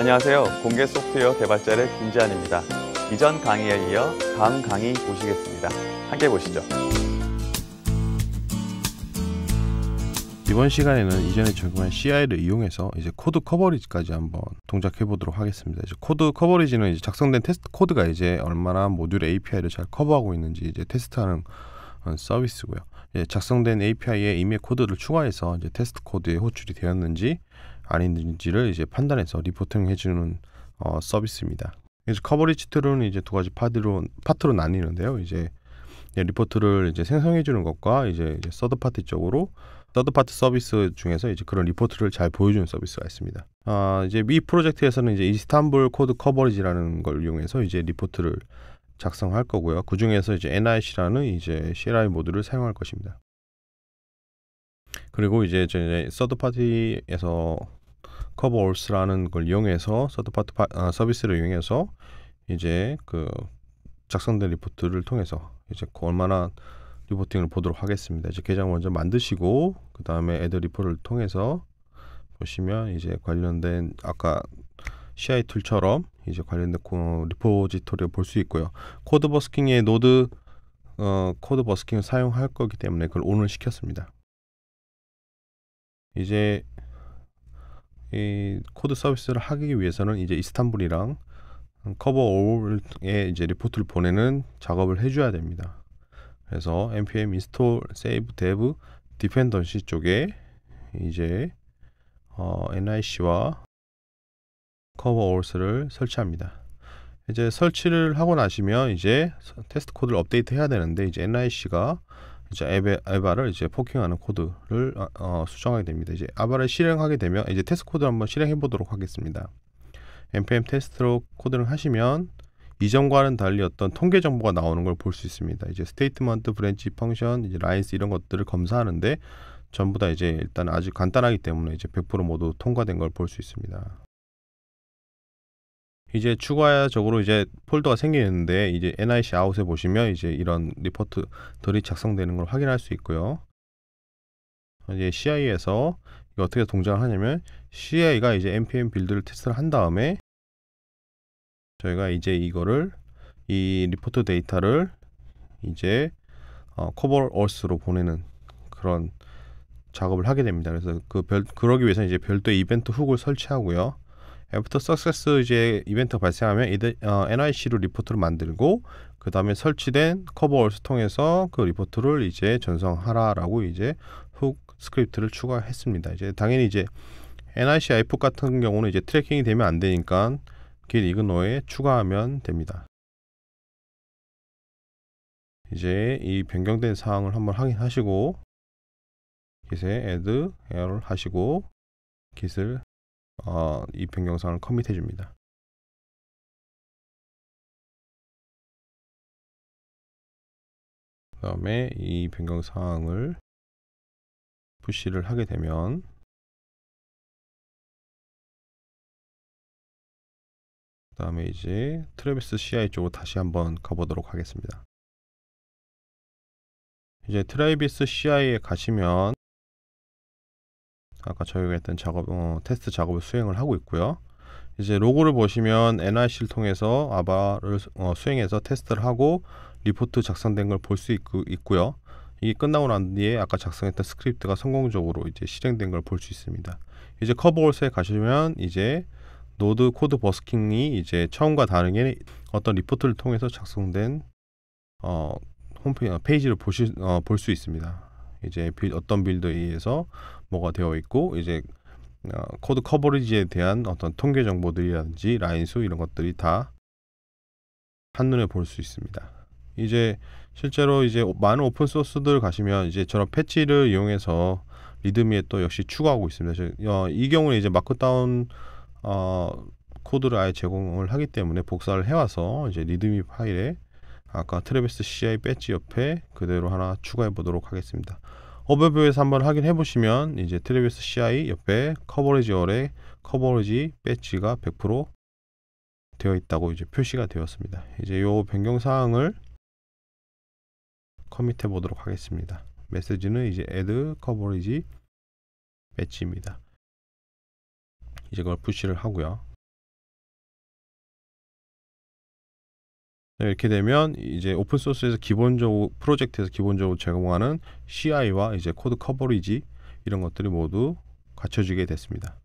안녕하세요. 공개 소프트웨어 개발자를 김지한입니다. 이전 강의에 이어 다음 강의 보시겠습니다. 함께 보시죠. 이번 시간에는 이전에 적용한 CI를 이용해서 이제 코드 커버리지까지 한번 동작해 보도록 하겠습니다. 이제 코드 커버리지는 이제 작성된 테스트 코드가 이제 얼마나 모듈 API를 잘 커버하고 있는지 이제 테스트하는 어, 서비스고요. 예, 작성된 API에 이미 코드를 추가해서 이제 테스트 코드에 호출이 되었는지 아닌지를 이제 판단해서 리포팅 해주는 어, 서비스입니다. 그래 커버리지 툴은 이제 두 가지 파트로 파트로 나뉘는데요. 이제 리포트를 이제 생성해 주는 것과 이제, 이제 서드 파티 쪽으로 서드 파트 서비스 중에서 이제 그런 리포트를 잘 보여주는 서비스가 있습니다. 아, 이제 미 프로젝트에서는 이제 이스탄불 코드 커버리지라는 걸 이용해서 이제 리포트를 작성할 거고요. 그 중에서 이제 NIC라는 이제 CLI 모드를 사용할 것입니다. 그리고 이제 저 이제 서드 파티에서 커버올스라는 걸 이용해서 서드파트 아, 서비스를 이용해서 이제 그 작성된 리포트를 통해서 이제 그 얼마나 리포팅을 보도록 하겠습니다. 이제 계정 먼저 만드시고 그 다음에 애드 리포를 통해서 보시면 이제 관련된 아까 CI 툴처럼 이제 관련된 리포지토리볼수 있고요. 코드 버스킹의 노드 어, 코드 버스킹을 사용할 거기 때문에 그걸 오늘 시켰습니다. 이제 이 코드 서비스를 하기 위해서는 이제 이스탄불이랑 커버 올에 이제 리포트를 보내는 작업을 해줘야 됩니다. 그래서 npm install save dev dependency 쪽에 이제 어, nic와 커버 올스를 설치합니다. 이제 설치를 하고 나시면 이제 테스트 코드를 업데이트 해야 되는데 이제 nic가 이제 에바, 를 이제 포킹하는 코드를 어, 어, 수정하게 됩니다. 이제 아바를 실행하게 되면 이제 테스트 코드를 한번 실행해 보도록 하겠습니다. npm 테스트로 코드를 하시면 이전과는 달리 어떤 통계 정보가 나오는 걸 볼 수 있습니다. 이제 스테이트먼트, 브랜치, 펑션, 이제 라인스 이런 것들을 검사하는데 전부 다 이제 일단 아주 간단하기 때문에 이제 100% 모두 통과된 걸 볼 수 있습니다. 이제 추가적으로 이제 폴더가 생기는데 이제 NIC 아웃에 보시면 이제 이런 리포트들이 작성되는 걸 확인할 수 있고요. 이제 CI에서 어떻게 동작을 하냐면 CI가 이제 npm 빌드를 테스트를 한 다음에 저희가 이제 이거를 이 리포트 데이터를 이제 어, 코볼 얼스로 보내는 그런 작업을 하게 됩니다. 그래서 그 별, 그러기 위해서 이제 별도의 이벤트 훅을 설치하고요. 애프터 석세스 이제 이벤트 발생하면 이 어, NIC로 리포트를 만들고 그 다음에 설치된 커버월스 통해서 그 리포트를 이제 전송하라라고 이제 훅 스크립트를 추가했습니다. 이제 당연히 이제 NIC i 이 같은 경우는 이제 트래킹이 되면 안 되니까 길 이그노에 추가하면 됩니다. 이제 이 변경된 사항을 한번 확인하시고 깃에 add error 하시고 깃을 어, 이 변경사항을 커밋해 줍니다. 그 다음에 이 변경사항을 푸시를 하게 되면 그 다음에 이제 트래비스 CI 쪽으로 다시 한번 가보도록 하겠습니다. 이제 트래비스 CI에 가시면 아까 저희가 했던 작업 어, 테스트 작업을 수행을 하고 있고요. 이제 로고를 보시면 NIC를 통해서 아바를 어, 수행해서 테스트를 하고 리포트 작성된 걸 볼수 있고요. 이게 끝나고 난 뒤에 아까 작성했던 스크립트가 성공적으로 이제 실행된 걸 볼 수 있습니다. 이제 커버홀스에 가시면 이제 노드 코드 버스킹이 이제 처음과 다르게 어떤 리포트를 통해서 작성된 어, 홈페이지 어, 페이지를 보실 어, 볼수 있습니다. 이제 어떤 빌드에 의해서 뭐가 되어 있고 이제 어, 코드 커버리지에 대한 어떤 통계 정보들이라든지 라인 수 이런 것들이 다 한눈에 볼 수 있습니다. 이제 실제로 이제 많은 오픈 소스들 가시면 이제 저런 패치를 이용해서 리드미에 또 역시 추가하고 있습니다. 어, 이 경우는 이제 마크다운 어, 코드를 아예 제공을 하기 때문에 복사를 해와서 이제 리드미 파일에 아까 트래비스 CI 배지 옆에 그대로 하나 추가해 보도록 하겠습니다. 어뷰뷰에서 한번 확인해 보시면 이제 트레비스 CI 옆에 커버리지 열에 커버리지 배지가 100% 되어 있다고 이제 표시가 되었습니다. 이제 요 변경 사항을 커밋해 보도록 하겠습니다. 메시지는 이제 add coverage 배치입니다. 이제 그걸 푸시를 하고요. 네, 이렇게 되면 이제 오픈 소스에서 기본적으로 프로젝트에서 기본적으로 제공하는 CI와 이제 코드 커버리지 이런 것들이 모두 갖춰지게 됐습니다.